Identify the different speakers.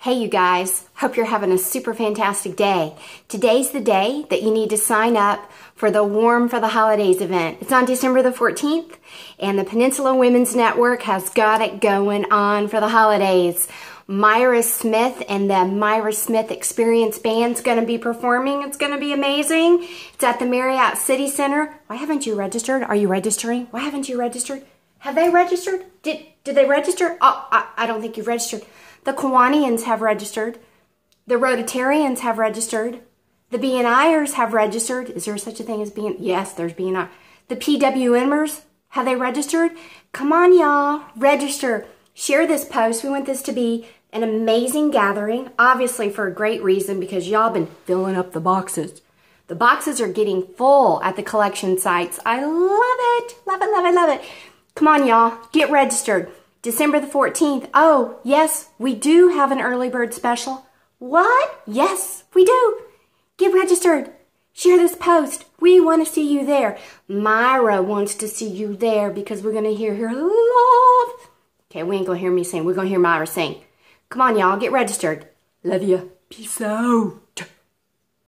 Speaker 1: Hey, you guys, hope you're having a super fantastic day. Today's the day that you need to sign up for the Warm for the Holidays event. It's on December the 14th, and the Peninsula Women's Network has got it going on for the holidays. Myra Smith and the Myra Smith Experience Band's going to be performing. It's going to be amazing. It's at the Marriott City Center. Why haven't you registered? Are you registering? Why haven't you registered? Have they registered? Did did they register? Oh, I, I don't think you've registered. The Kiwanians have registered. The Rotarians have registered. The BNIers have registered. Is there such a thing as being? Yes, there's BNI. The PWMers, have they registered? Come on, y'all, register. Share this post. We want this to be an amazing gathering, obviously for a great reason because y'all been filling up the boxes. The boxes are getting full at the collection sites. I love it, love it, love it, love it. Come on, y'all. Get registered. December the 14th. Oh, yes, we do have an early bird special. What? Yes, we do. Get registered. Share this post. We want to see you there. Myra wants to see you there because we're going to hear her love. Okay, we ain't going to hear me sing. We're going to hear Myra sing. Come on, y'all. Get registered. Love you. Peace out.